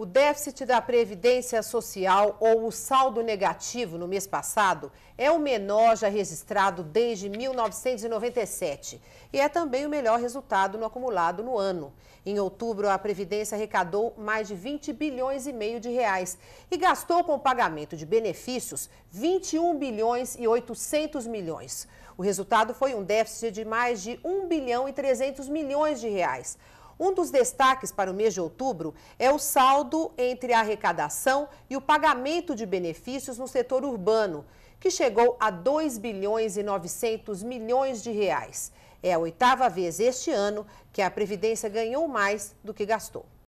O déficit da Previdência Social, ou o saldo negativo no mês passado, é o menor já registrado desde 1997 e é também o melhor resultado no acumulado no ano. Em outubro, a Previdência arrecadou mais de 20 bilhões e meio de reais e gastou com o pagamento de benefícios 21 bilhões e 800 milhões. O resultado foi um déficit de mais de 1 bilhão e 300 milhões de reais um dos destaques para o mês de outubro é o saldo entre a arrecadação e o pagamento de benefícios no setor urbano, que chegou a 2 bilhões e 900 milhões de reais. É a oitava vez este ano que a Previdência ganhou mais do que gastou.